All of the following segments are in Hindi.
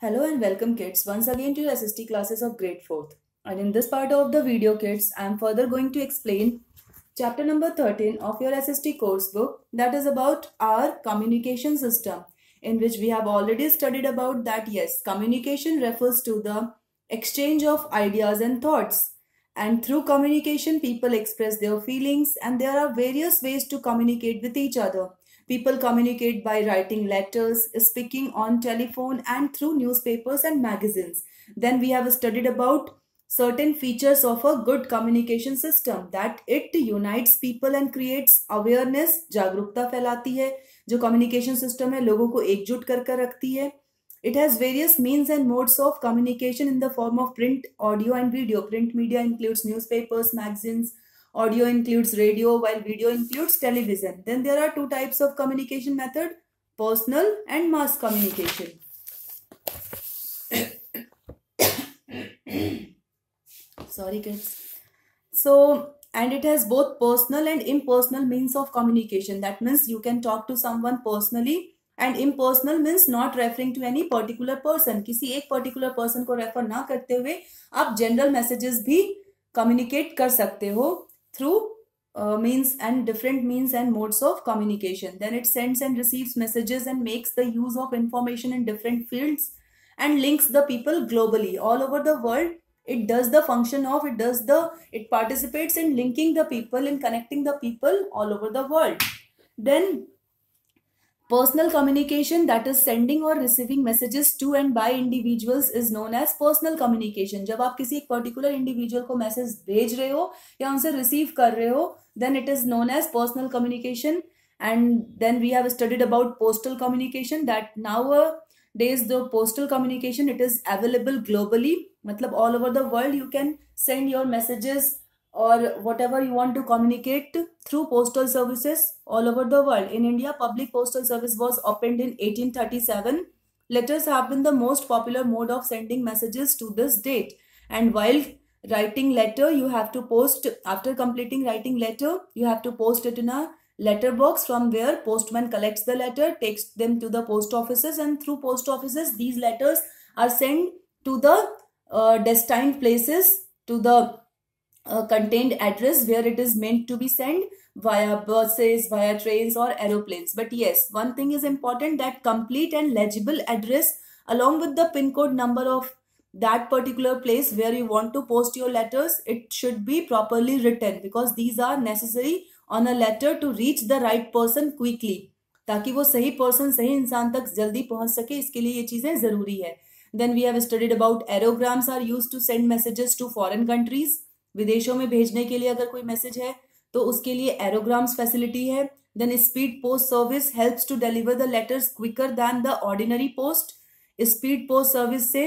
Hello and welcome kids once again to your SST classes of grade 4th and in this part of the video kids I am further going to explain chapter number 13 of your SST course book that is about our communication system in which we have already studied about that yes communication refers to the exchange of ideas and thoughts and through communication people express their feelings and there are various ways to communicate with each other People communicate by writing letters, speaking on telephone and through newspapers and magazines. Then we have studied about certain features of a good communication system that it unites people and creates awareness, जागरूकता फैलाती hai jo communication system hai, लोगों ko ekjut कर कर hai. It has various means and modes of communication in the form of print, audio, and video. Print media includes newspapers, magazines, Audio includes radio while video includes television. Then there are two types of communication method, personal and mass communication. Sorry kids. So and it has both personal and impersonal means of communication. That means you can talk to someone personally and impersonal means not referring to any particular person किसी एक particular person को refer ना करते हुए आप general messages भी communicate कर सकते हो through uh, means and different means and modes of communication. Then it sends and receives messages and makes the use of information in different fields and links the people globally all over the world. It does the function of it does the it participates in linking the people in connecting the people all over the world. Then personal communication that is sending और receiving messages to and by individuals is known as personal communication जब आप किसी एक पर्टिकुलर इंडिविजुअल को मैसेज भेज रहे हो या उनसे रिसीव कर रहे हो then it is known as personal communication and then we have studied about postal communication that now day is the postal communication it is available globally मतलब all over the world you can send your messages or whatever you want to communicate through postal services all over the world. In India, public postal service was opened in 1837. Letters have been the most popular mode of sending messages to this date. And while writing letter, you have to post, after completing writing letter, you have to post it in a letterbox from where postman collects the letter, takes them to the post offices and through post offices, these letters are sent to the uh, destined places, to the a contained address where it is meant to be sent via buses, via trains or aeroplanes. But yes, one thing is important that complete and legible address along with the pin code number of that particular place where you want to post your letters, it should be properly written because these are necessary on a letter to reach the right person quickly. ताकि वो सही पर्सन सही इंसान तक जल्दी पहुंच सके इसके लिए ये चीज़ें ज़रूरी है then we have studied about aerograms are used to send messages to foreign countries विदेशों में भेजने के लिए अगर कोई मैसेज है तो उसके लिए एरोग्राम्स फैसिलिटी है then speed post service helps to deliver the letters quicker than the ordinary post speed post service से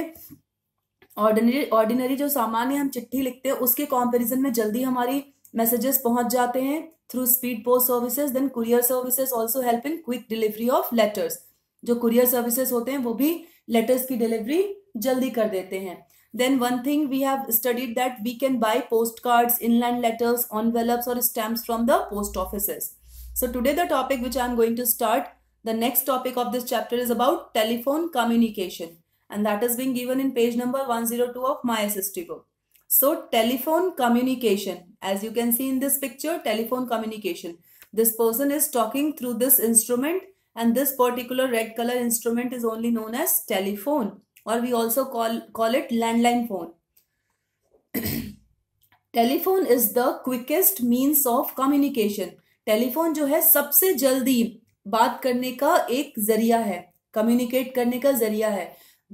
ऑर्डिनरी ऑर्डिनरी जो सामान्य हम चिट्ठी लिखते हैं उसके कॉम्पेरिजन में जल्दी हमारी मैसेजेस पहुंच जाते हैं through speed post services then courier services also help in quick delivery of letters जो कुरियर सर्विसेज होते हैं वो भी लेटर्स की डिलीवरी जल्दी कर देते हैं then one thing we have studied that we can buy postcards inland letters envelopes or stamps from the post offices so today the topic which i am going to start the next topic of this chapter is about telephone communication and that is being given in page number 102 of my SST book. So telephone communication, as you can see in this picture, telephone communication. This person is talking through this instrument and this particular red color instrument is only known as telephone or we also call call it landline phone telephone is the quickest means of communication telephone jo hai sabse jaldi baat karne ka ek zariya hai communicate karne ka zariya hai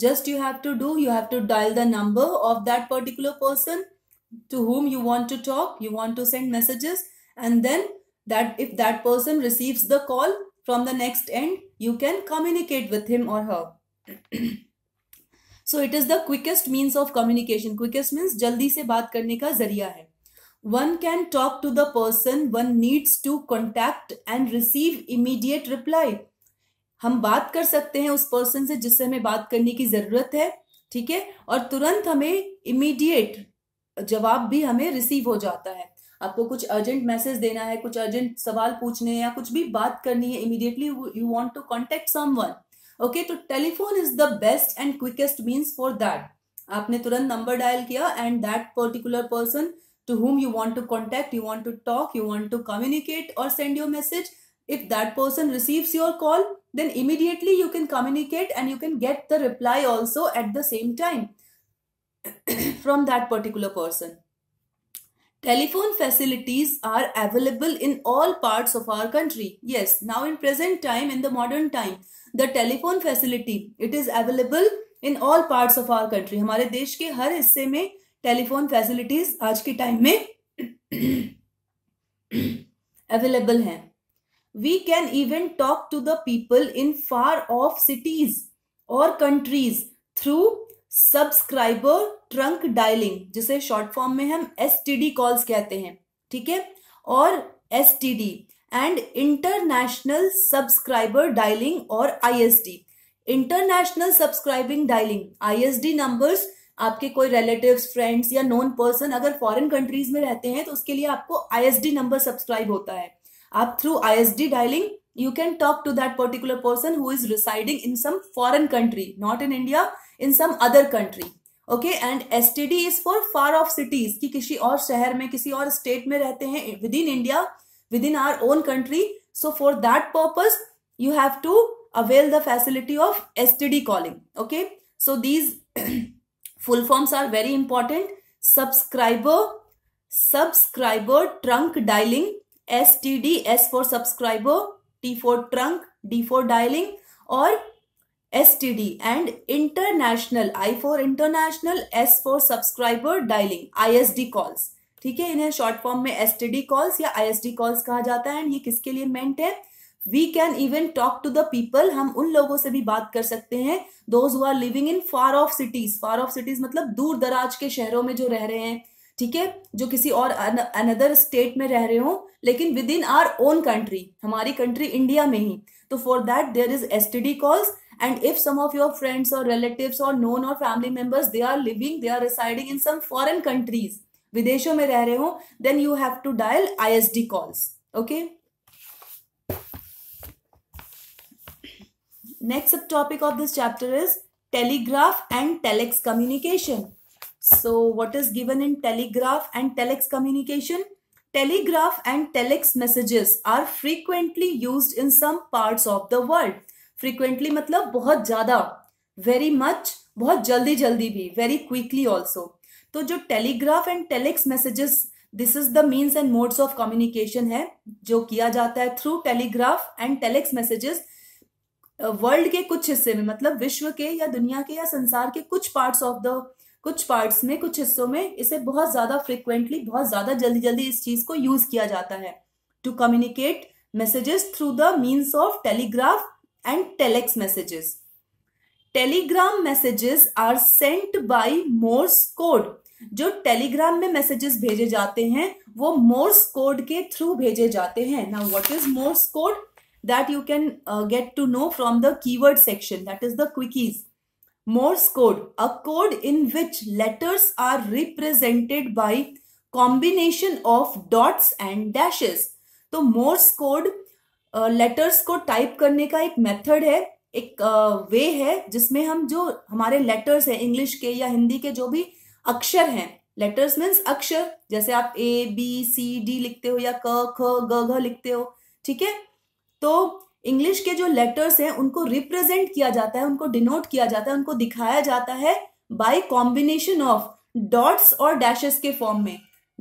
just you have to do you have to dial the number of that particular person to whom you want to talk you want to send messages and then that if that person receives the call from the next end you can communicate with him or her so it is the quickest means of communication quickest means जल्दी से बात करने का जरिया है one can talk to the person one needs to contact and receive immediate reply हम बात कर सकते हैं उस पर्सन से जिससे हमें बात करने की जरूरत है ठीक है और तुरंत हमें इमीडिएट जवाब भी हमें रिसीव हो जाता है आपको कुछ अर्जेंट मैसेज देना है कुछ अर्जेंट सवाल पूछने हैं या कुछ भी बात करनी है immediately you want to contact someone okay, so telephone is the best and quickest means for that. आपने तुरंत नंबर डायल किया and that particular person to whom you want to contact, you want to talk, you want to communicate or send your message. If that person receives your call, then immediately you can communicate and you can get the reply also at the same time from that particular person. Telephone facilities are available in all parts of our country. Yes, now in present time, in the modern times. The telephone facility it is available in all part of our country हमारे देश के हर हिस्से में टेलीफोन फैसिलिटीज आज के टाइम में अवेलेबल है we can even talk to the people in far off cities और countries through subscriber trunk dialling जिसे शॉर्ट फॉर्म में हम एस टी डी कॉल्स कहते हैं ठीक है और S T D and international subscriber dialling और I S D international subscribing dialling I S D number आपके कोई रिलेटिव फ्रेंड्स या नॉन पर्सन अगर फॉरेन कंट्रीज में रहते हैं तो उसके लिए आपको I S D number subscribe होता है आप through I S D dialling you can talk to that particular person who is residing in some foreign country not in India in some other country okay and S T D is for far off cities की किसी और शहर में किसी और स्टेट में रहते हैं within India within our own country. So for that purpose, you have to avail the facility of STD calling. Okay. So these full forms are very important. Subscriber, subscriber trunk dialing, STD, S for subscriber, T for trunk, D for dialing or STD and international I for international S for subscriber dialing ISD calls. ठीक है इन्हें शॉर्ट फॉर्म में एस कॉल्स या आई कॉल्स कहा जाता है एंड ये किसके लिए मेंट है we can even talk to the people हम उन लोगों से भी बात कर सकते हैं those who are living in far off cities far off cities मतलब दूर दराज के शहरों में जो रह रहे हैं ठीक है जो किसी और अनदर स्टेट में रह रहे हो लेकिन within our own country हमारी कंट्री इंडिया में ही तो for that there is S calls and if some of your friends और relatives और known और family members they are living they are residing in some foreign countries विदेशों में रह रहे हो then you have to dial ISD calls okay next subtopic of this chapter is telegraph and telex communication so what is given in telegraph and telex communication telegraph and telex messages are frequently use in some part of the world frequently मतलब बहुत ज्यादा वेरी मच बहुत जल्दी जल्दी भी वेरी क्विकली ऑल्सो तो जो telegraph and telex messages this is the means and modes of communication है जो किया जाता है through telegraph and telex messages world के कुछ हिस्से में मतलब विश्व के या दुनिया के या संसार के कुछ पार्ट्स ऑफ द कुछ पार्ट्स में कुछ हिस्सों में इसे बहुत ज्यादा फ्रिक्वेंटली बहुत ज्यादा जल्दी जल्दी इस चीज को यूज किया जाता है to communicate messages through the means of telegraph and telex messages telegram messages are sent by Morse code जो टेलीग्राम में मैसेजेस भेजे जाते हैं वो मोर्स कोड के थ्रू भेजे जाते हैं ना what is Morse code that you can get to know from the keyword section that is the quickies Morse code a code in which letters are represented by combination of dots and dashes तो मोर्स कोड लेटर्स को टाइप करने का एक मेथड है एक वे uh, है जिसमें हम जो हमारे लेटर्स है इंग्लिश के या हिंदी के जो भी अक्षर हैं लेटर्स मीन्स अक्षर जैसे आप ए बी सी डी लिखते हो या क ख ग घ लिखते हो ठीक है तो इंग्लिश के जो लेटर्स हैं उनको रिप्रेजेंट किया जाता है उनको डिनोट किया जाता है उनको दिखाया जाता है बाय कॉम्बिनेशन ऑफ डॉट्स और डैशेस के फॉर्म में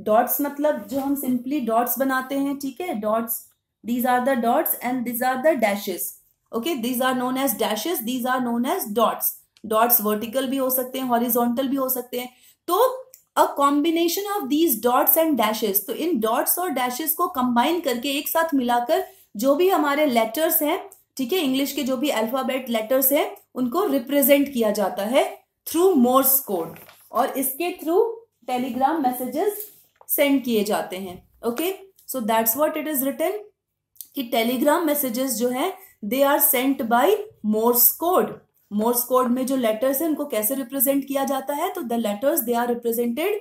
डॉट्स मतलब जो हम सिंपली डॉट्स बनाते हैं ठीक है dots these are the dots and these are the dashes okay these are known as dashes these are known as dots dots vertical भी हो सकते हैं हॉरिजोंटल भी हो सकते हैं तो a combination of these dots and dashes तो इन डॉट्स और डैशेस को कंबाइन करके एक साथ मिलाकर जो भी हमारे लेटर्स हैं ठीक है इंग्लिश के जो भी अल्फाबेट लेटर्स हैं उनको रिप्रेजेंट किया जाता है थ्रू मोर्स कोड और इसके थ्रू टेलीग्राम मैसेजेस सेंड किए जाते हैं okay so that's what it is written कि टेलीग्राम मैसेजेस जो है they are sent by Morse code Morse code में जो लेटर्स हैं उनको कैसे रिप्रेजेंट किया जाता है तो the letters they are represented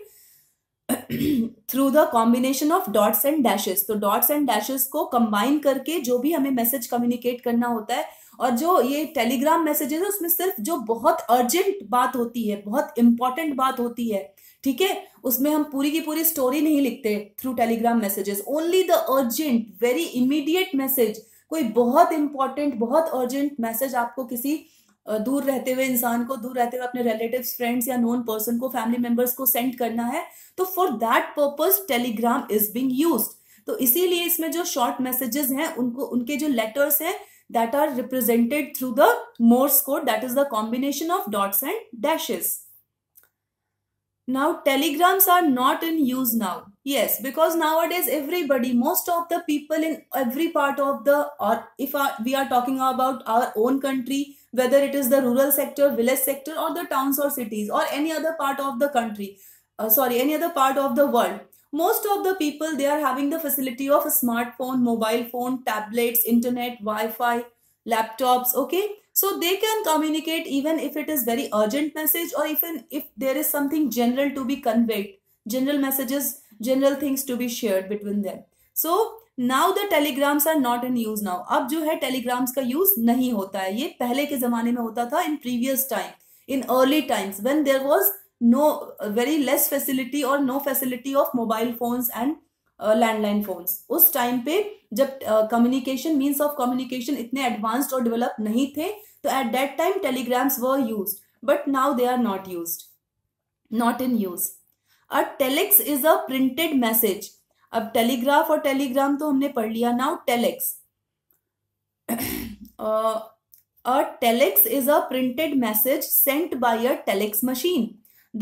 through the combination of dots and dashes तो डॉट्स एंड डैशेस को कंबाइन करके जो भी हमें मैसेज कम्युनिकेट करना होता है और जो ये टेलीग्राम मैसेजेस है उसमें सिर्फ जो बहुत अर्जेंट बात होती है बहुत इंपॉर्टेंट बात होती है ठीक है उसमें हम पूरी की पूरी स्टोरी नहीं लिखते through telegram messages only the urgent very immediate message कोई बहुत इंपॉर्टेंट बहुत अर्जेंट मैसेज आपको किसी दूर रहते हुए इंसान को दूर रहते हुए अपने रिलेटिव फ्रेंड्स या नोन पर्सन को फैमिली मेंबर्स को सेंड करना है तो for that purpose telegram is being use तो इसीलिए इसमें जो शॉर्ट मैसेजेस हैं उनको उनके जो लेटर्स हैं that are represented through the Morse code that is the combination of dots and dashes now telegrams are not in use now yes because now it is everybody most of the people in every part of the और if we are talking about our own country whether it is the rural sector, village sector, or the towns or cities, or any other part of the country, uh, sorry, any other part of the world. Most of the people, they are having the facility of a smartphone, mobile phone, tablets, internet, Wi-Fi, laptops, okay? So they can communicate even if it is very urgent message or even if there is something general to be conveyed, general messages, general things to be shared between them. So now the telegrams are not in use now अब जो है टेलीग्राम्स का यूज नहीं होता है ये पहले के जमाने में होता था in previous time in early times when there was no very less facility और no facility of mobile phones and landline phones उस टाइम पे जब कम्युनिकेशन मीन्स ऑफ कम्युनिकेशन इतने एडवांस्ड और डेवलप नहीं थे तो at that time telegrams were use but now they are not use not in use a telex is a printed message अब टेलीग्राफ और टेलीग्राम तो हमने पढ़ लिया now telex a telex is a printed message sent by a telex machine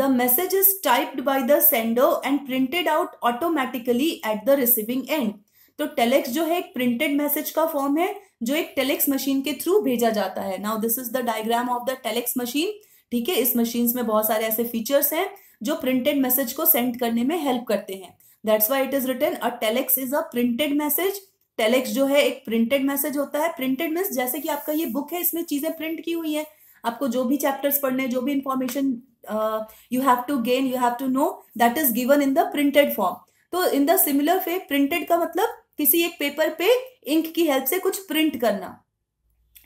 the message is typed by the sender and printed out automatically at the receiving end तो टेलेक्स जो है एक प्रिंटेड मैसेज का फॉर्म है जो एक टेलेक्स मशीन के थ्रू भेजा जाता है now this is the diagram of the telex machine ठीक है इस मशीन में बहुत सारे ऐसे फीचर्स हैं जो प्रिंटेड मैसेज को सेंड करने में हेल्प करते हैं that's why it is written a telex is a printed message telex जो है एक प्रिंटेड मैसेज होता है प्रिंटेड मीन्स जैसे कि आपका ये बुक है इसमें चीजें प्रिंट की हुई है आपको जो भी चैप्टर्स पढ़ने जो भी information you have to gain you have to know that is given in the printed form तो in the similar way printed का मतलब किसी एक पेपर पे इंक की हेल्प से कुछ प्रिंट करना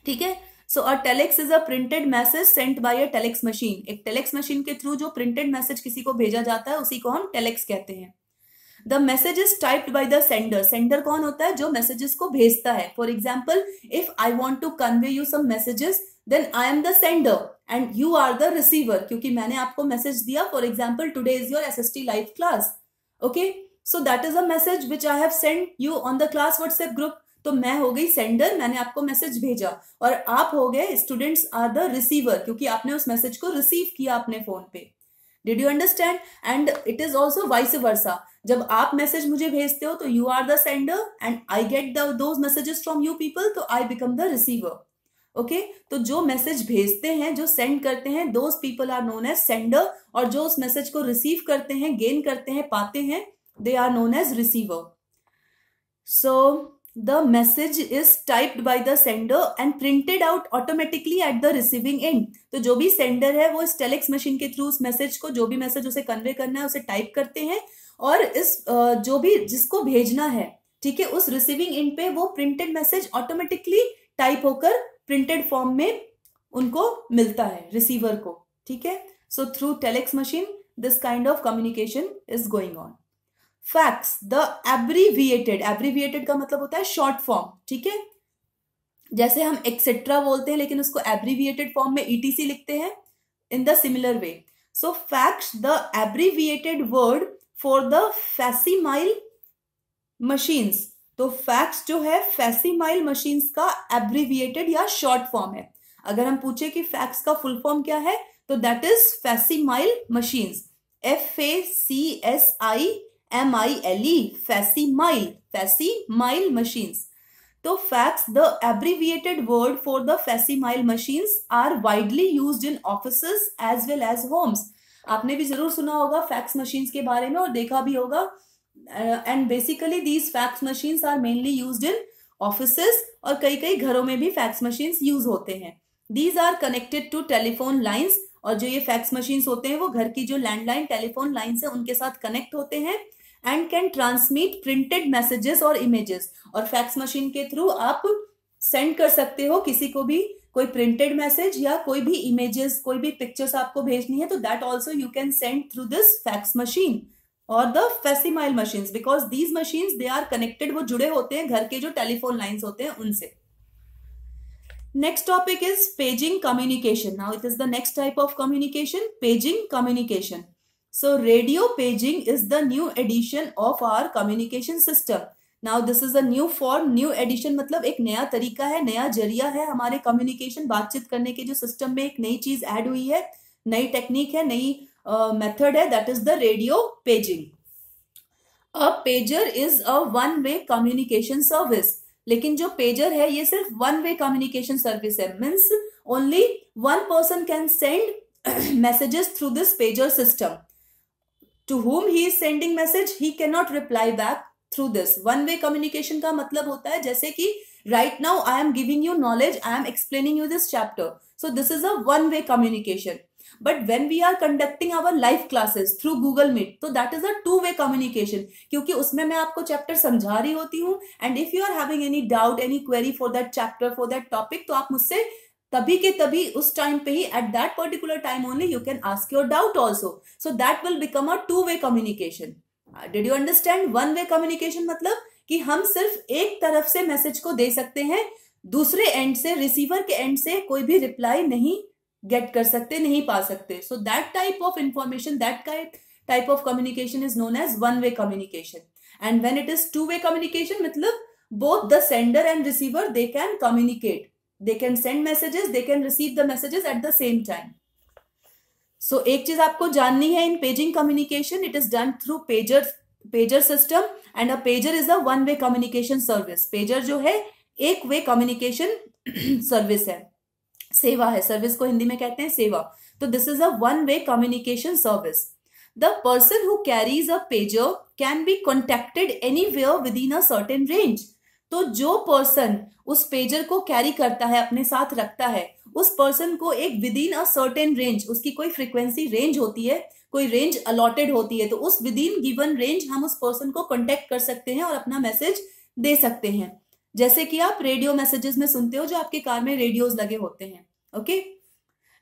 ठीक है so a telex is a printed message sent by a telex machine एक टेलेक्स मशीन के थ्रू जो प्रिंटेड मैसेज किसी को भेजा जाता है उसी को हम टेलेक्स कहते हैं the message is typed by the sender sender कौन होता है जो मैसेजेस को भेजता है for example if I want to convey you some messages then I am the sender and you are the receiver क्योंकि मैंने आपको मैसेज दिया for example today is your S S T live class okay so that is a message which I have send you on the class WhatsApp group तो मैं हो गई सेंडर मैंने आपको मैसेज भेजा और आप हो गए स्टूडेंट्स आर द रिसीवर क्योंकि आपने उस मैसेज को रिसीव किया अपने फोन पे did you understand and it is also vice versa जब आप मैसेज मुझे भेजते हो तो you are the sender and I get those messages from you people तो I become the receiver okay okay? तो जो मैसेज भेजते हैं जो सेंड करते हैं those people are known as sender और जो उस मैसेज को रिसीव करते हैं गेन करते हैं पाते हैं they are known as receiver so the message is typed by the sender and printed out automatically at the receiving end. तो जो भी sender है वो इस telex machine के through उस message को जो भी message उसे convey करना है उसे type करते हैं और इस जो भी जिसको भेजना है ठीक है उस receiving end पे वो printed message automatically type होकर printed form में उनको मिलता है receiver को ठीक है so through telex machine this kind of communication is going on fax the abbreviated abbreviated का मतलब होता है शॉर्ट फॉर्म ठीक है जैसे हम एक्सेट्रा बोलते हैं लेकिन उसको एब्रीविएटेड फॉर्म में ईटीसी लिखते हैं in the similar way so fax the abbreviated word for the facsimile machines तो फैक्स जो है फैसीमाइल मशीन्स का एब्रीविएटेड या शॉर्ट फॉर्म है अगर हम पूछे कि फैक्स का फुल फॉर्म क्या है तो that is facsimile machines F A C S I M I L E facsimile facsimile machines तो fax the abbreviated word for the facsimile machines are widely use in office as well as homes आपने भी जरूर सुना होगा फैक्स मशीन्स के बारे में और देखा भी होगा and basically these fax machines are mainly use in office और कई कई घरों में भी फैक्स मशीन्स यूज होते हैं these are connected to telephone lines और जो ये फैक्स मशीन्स होते हैं वो घर की जो लैंडलाइन टेलीफोन लाइन्स है उनके साथ कनेक्ट होते हैं and can transmit printed messages और इमेजेस और फैक्स मशीन के थ्रू आप सेंड कर सकते हो किसी को भी कोई प्रिंटेड मैसेज या कोई भी इमेजेस कोई भी पिक्चर्स आपको भेजनी है तो that also you can send through this fax machine और the facsimile machine because these machine they are connected वो जुड़े होते हैं घर के जो टेलीफोन लाइन होते हैं उनसे next topic is paging communication now it is the next type of communication paging communication So radio paging is the new addition of our communication system. Now this is a new form new addition मतलब एक नया तरीका है नया जरिया है हमारे कम्युनिकेशन बातचीत करने के जो सिस्टम में एक नई चीज cheez हुई है नई technique technique hai method uh, है that is the radio paging a pager is a one way communication service लेकिन जो पेजर है ये सिर्फ वन वे कम्युनिकेशन सर्विस है means only one person can send messages through this pager system to home he is sending message he can not reply back through this one way communication का मतलब होता है जैसे कि right now I am giving you knowledge I am explaining you this chapter so this is a one way communication but when we are conducting our live classes through google meet so that is a two way communication क्योंकि उसमें मैं आपको चैप्टर समझा रही होती हूँ and if you are having any doubt any query for that chapter for that topic तो आप मुझसे तभी के तभी उस टाइम पे ही at that particular time only you can ask your doubt also so that will become a two way communication did you understand one way communication मतलब कि हम सिर्फ एक तरफ से मैसेज को दे सकते हैं दूसरे एंड से रिसीवर के एंड से कोई भी रिप्लाई नहीं गेट कर सकते नहीं पा सकते so that type of information that type of communication is known as one way communication and when it is two way communication मतलब both the sender and receiver they can communicate they can send messages they can receive the messages at the same time so एक चीज आपको जाननी है in paging communication it is done through pager pager system and a pager is a one way communication service pager जो है एक वे कम्युनिकेशन सर्विस है सेवा है सर्विस को हिंदी में कहते हैं सेवा तो this is a one way communication service the person who carries a pager can be contacted any way within a certain range तो जो पर्सन उस पेजर को कैरी करता है अपने साथ रखता है उस पर्सन को एक within a certain range उसकी कोई फ्रीक्वेंसी रेंज होती है कोई रेंज अलॉटेड होती है तो उस विद इन गिवन रेंज हम उस पर्सन को कॉन्टेक्ट कर सकते हैं और अपना मैसेज दे सकते हैं जैसे कि आप रेडियो मैसेजेस में सुनते हो जो आपके कार में रेडियोज लगे होते हैं okay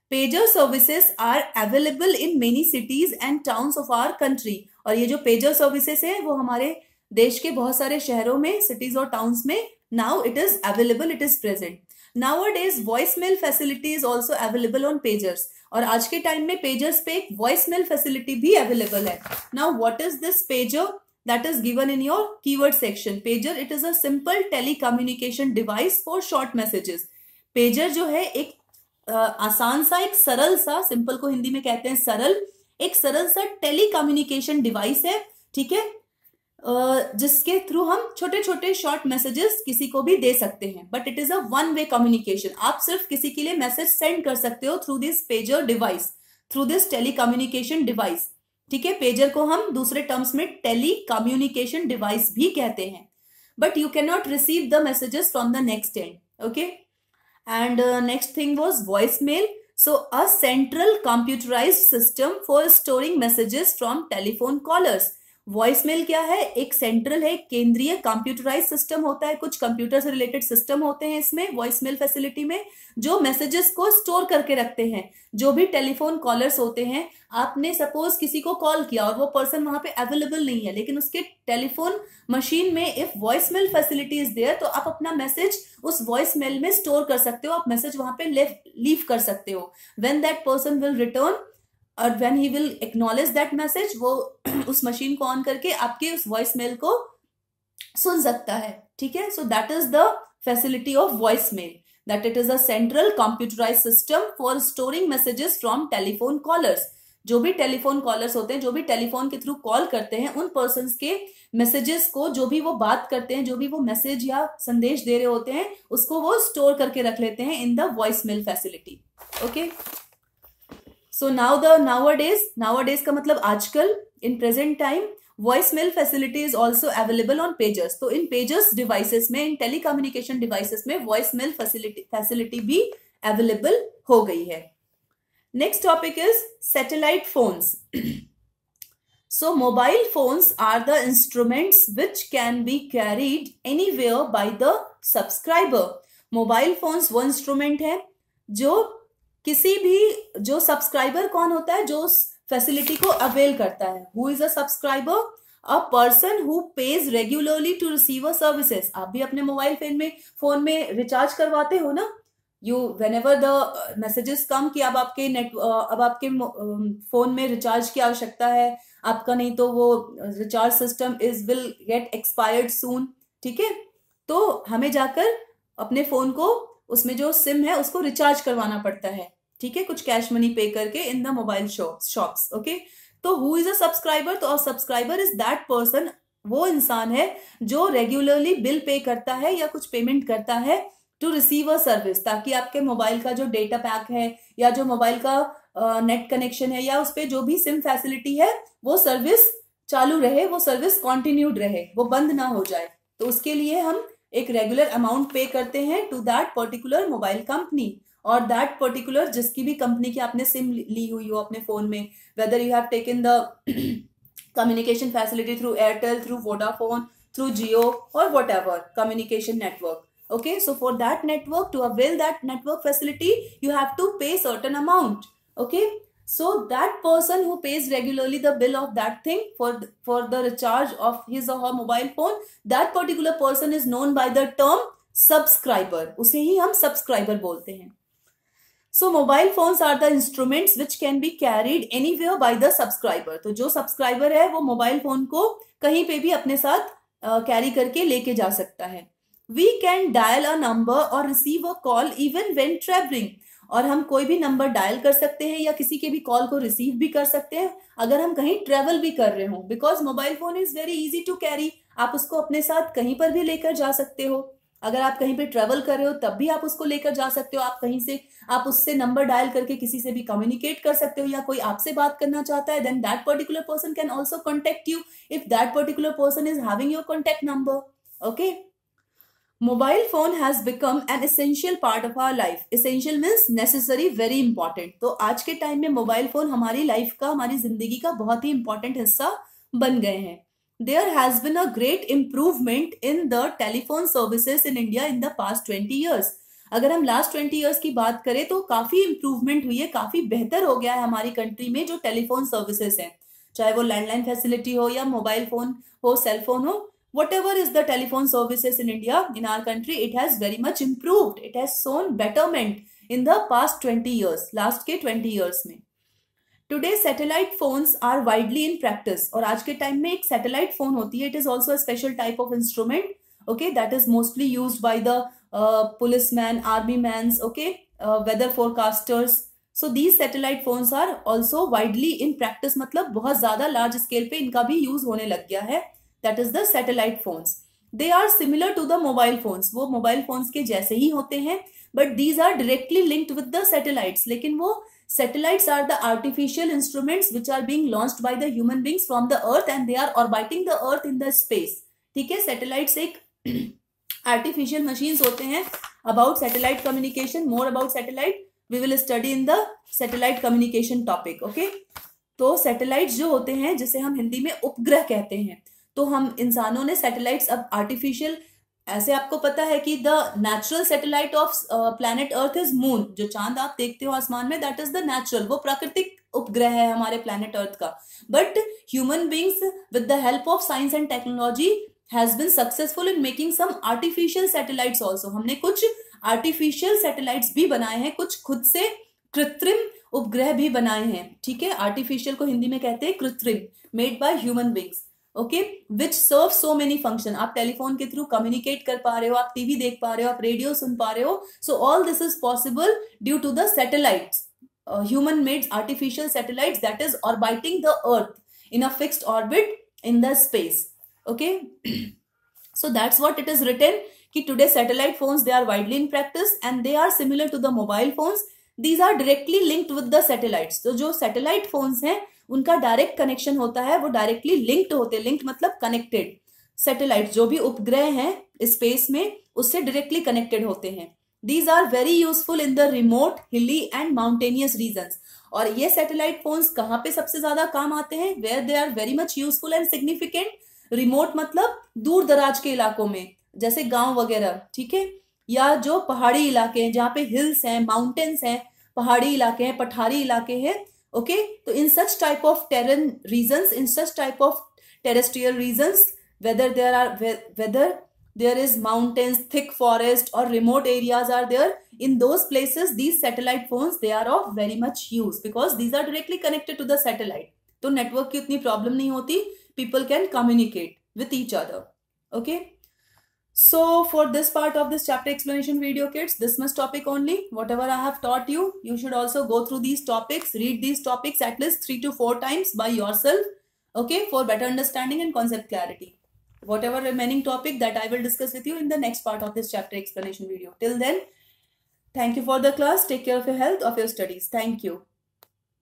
pager services are available in many cities and towns of our country और ये जो पेजर सर्विसेज है वो हमारे देश के बहुत सारे शहरों में सिटीज और टाउन्स में now it is available it is present now days voice mail facility is also available on pagers और आज के टाइम में पेजर्स पे एक वॉइस मेल फैसिलिटी भी अवेलेबल है now what is this pager is given in your your keyword section pager it is a simple telecommunication device for short messages pager जो है एक आसान सा एक सरल सा सिंपल को हिंदी में कहते हैं सरल एक सरल सा टेलीकम्युनिकेशन डिवाइस है ठीक है जिसके थ्रू हम छोटे छोटे शॉर्ट मैसेजेस किसी को भी दे सकते हैं but it is a one way communication आप सिर्फ किसी के लिए मैसेज सेंड कर सकते हो through this pager device through this telecommunication device ठीक है पेजर को हम दूसरे टर्म्स में टेली कम्युनिकेशन डिवाइस भी कहते हैं but you can not receive the messages from the next end okay and next thing was voice mail so a central computerize system for storing messages from telephone callers voice mail क्या है एक सेंट्रल है केंद्रीय कंप्यूटराइज सिस्टम होता है कुछ कंप्यूटर से रिलेटेड सिस्टम होते हैं इसमें वॉइस मेल फैसिलिटी में जो मैसेजेस को स्टोर करके रखते हैं जो भी टेलीफोन कॉलर्स होते हैं आपने सपोज किसी को कॉल किया और वो पर्सन वहां पे अवेलेबल नहीं है लेकिन उसके टेलीफोन मशीन में if voice mail facility is there तो आप अपना मैसेज उस वॉइस मेल में स्टोर कर सकते हो आप मैसेज वहां पे लीव कर सकते हो when that person will return और when he will acknowledge that message वो उस मशीन को ऑन करके आपके उस वॉइस मेल को सुन सकता है ठीक है so that is the facility of voice mail that it is a central computerized system for storing messages from telephone जो भी टेलीफोन कॉलर्स होते हैं जो भी टेलीफोन के थ्रू कॉल करते हैं उन पर्सन के मैसेजेस को जो भी वो बात करते हैं जो भी वो मैसेज या संदेश दे रहे होते हैं उसको वो स्टोर करके रख लेते हैं in the voice mail facility okay so now the nowadays nowadays का मतलब आजकल in present time voice mail facility is also available on pagers तो इन पेजर्स डिवाइसेस में इन टेली कम्युनिकेशन डिवाइसेस में वॉइस मेल फैसिलिटी फैसिलिटी भी अवेलेबल हो गई है next topic is satellite phones so mobile phones are the instruments which can be carried any anywhere by the subscriber mobile phones वो इंस्ट्रूमेंट है जो किसी भी जो सब्सक्राइबर कौन होता है जो उस फैसिलिटी को अवेल करता है who is a subscriber a person who pays regularly to receive a services आप भी अपने मोबाइल फोन में फोन में रिचार्ज करवाते हो ना you whenever the messages come कि अब आपके नेट uh, अब आपके फोन um, में रिचार्ज की आवश्यकता है आपका नहीं तो वो recharge system is will get expired soon ठीक है तो हमें जाकर अपने फोन को उसमें जो सिम है उसको रिचार्ज करवाना पड़ता है ठीक है कुछ कैश मनी पे करके in the mobile shops okay तो हु इज अ सब्सक्राइबर तो सब्सक्राइबर इज दैट पर्सन वो इंसान है जो रेगुलरली बिल पे करता है या कुछ पेमेंट करता है टू रिसीव अ सर्विस ताकि आपके मोबाइल का जो डेटा पैक है या जो मोबाइल का नेट कनेक्शन है या उस पर जो भी सिम फैसिलिटी है वो सर्विस चालू रहे वो सर्विस कॉन्टिन्यूड रहे वो बंद ना हो जाए तो उसके लिए हम एक रेगुलर अमाउंट पे करते हैं to that particular mobile company और दैट पर्टिकुलर जिसकी भी कंपनी की आपने सिम ली हुई हो अपने फोन में whether you have taken the communication facility through Airtel through Vodafone through Jio और whatever communication network okay so for that network to avail that network facility you have to pay certain amount okay so that person who pays regularly the bill of that thing for the, for the recharge of his or her mobile phone that particular person is known by the term subscriber use hi hum subscriber bolte hain so mobile phones are the instruments which can be carried anywhere by the subscriber to jo subscriber hai wo mobile phone ko kahin pe bhi apne sath carry karke leke ja sakta hai we can dial a number or receive a call even when traveling और हम कोई भी नंबर डायल कर सकते हैं या किसी के भी कॉल को रिसीव भी कर सकते हैं अगर हम कहीं ट्रेवल भी कर रहे हो because mobile phone is very easy to carry आप उसको अपने साथ कहीं पर भी लेकर जा सकते हो अगर आप कहीं पे ट्रेवल कर रहे हो तब भी आप उसको लेकर जा सकते हो आप कहीं से आप उससे नंबर डायल करके किसी से भी कम्युनिकेट कर सकते हो या कोई आपसे बात करना चाहता है then that particular person can also contact you if that particular person is having your contact number okay mobile phone has become an essential part of our life essential means necessary very important तो आज के टाइम में मोबाइल फोन हमारी लाइफ का हमारी जिंदगी का बहुत ही इंपॉर्टेंट हिस्सा बन गए हैं there has been a great improvement in the telephone services in India in the past twenty years अगर हम लास्ट ट्वेंटी ईयर्स की बात करें तो काफी इम्प्रूवमेंट हुई है काफी बेहतर हो गया है हमारी कंट्री में जो टेलीफोन सर्विसेज हैं चाहे वो लैंडलाइन फैसिलिटी हो या मोबाइल फोन हो सेल फोन हो whatever is the telephone services in India, in our country, it has very much improved. It has shown betterment in the past 20 years, last के 20 years में. Today satellite phones are widely in practice और आज के टाइम में एक सैटेलाइट फोन होती है it is also special type of instrument okay that is mostly use by the police man army man okay weather forecasters so these satellite phones are also widely in practice मतलब बहुत ज्यादा लार्ज स्केल पे इनका भी यूज होने लग गया है that is the satellite phones they are similar to the mobile phones वो मोबाइल फोन्स के जैसे ही होते हैं but these are directly linked with the satellite लेकिन वो satellites are the artificial instruments which are being launched by the human beings from the earth and they are orbiting the earth in the space ठीक है सैटेलाइट्स एक आर्टिफिशियल मशीन्स होते हैं about satellite communication more about satellite we will study in the satellite communication topic okay तो सैटेलाइट जो होते हैं जिसे हम हिंदी में उपग्रह कहते हैं तो हम इंसानों ने सैटेलाइट्स अब आर्टिफिशियल ऐसे आपको पता है कि the natural satellite of planet earth is moon जो चांद आप देखते हो आसमान में दैट इज द नेचुरल वो प्राकृतिक उपग्रह है हमारे प्लैनेट अर्थ का but human beings with the help of science and technology has been successful in making some artificial satellites also हमने कुछ आर्टिफिशियल सैटेलाइट्स भी बनाए हैं कुछ खुद से कृत्रिम उपग्रह भी बनाए हैं ठीक है आर्टिफिशियल को हिंदी में कहते हैं कृत्रिम made by human beings okay which serve so many function आप टेलीफोन के थ्रू कम्युनिकेट कर पा रहे हो आप टीवी देख पा रहे हो आप रेडियो सुन पा रहे हो so all this is possible due to the satellite human made artificial satellite that is orbiting the earth in a fixed orbit in the space okay so that's what it is written कि today satellite phone they are widely in practice and they are similar to the mobile phones these are directly linked with the satellites तो जो सैटेलाइट फोन्स हैं उनका डायरेक्ट कनेक्शन होता है वो डायरेक्टली लिंक्ड होते हैं लिंक्ड मतलब कनेक्टेड सैटेलाइट जो भी उपग्रह हैं स्पेस में उससे डायरेक्टली कनेक्टेड होते हैं these are very useful in the remote hilly and mountainous region और ये सैटेलाइट फोन्स कहाँ पे सबसे ज्यादा काम आते हैं where they are very much useful and significant remote मतलब दूर दराज के इलाकों में जैसे गांव वगैरह ठीक है या जो पहाड़ी इलाके हैं जहाँ पे हिल्स हैं माउंटेन्स हैं पहाड़ी इलाके हैं पठारी इलाके हैं Okay, so in such type of terrain reasons, in such type of terrestrial reasons, whether there are whether there is mountains, thick forest or remote areas are there. In those places, these satellite phones, they are of very much use because these are directly connected to the satellite. So network की उतनी problem नहीं होती. People can communicate with each other. Okay. So for this part of this chapter explanation video kids, this much topic only. Whatever I have taught you, you should also go through these topics, read these topics at least 3 to 4 times by yourself, okay, for better understanding and concept clarity. Whatever remaining topic that I will discuss with you in the next part of this chapter explanation video. Till then, thank you for the class. Take care of your health, of your studies. Thank you.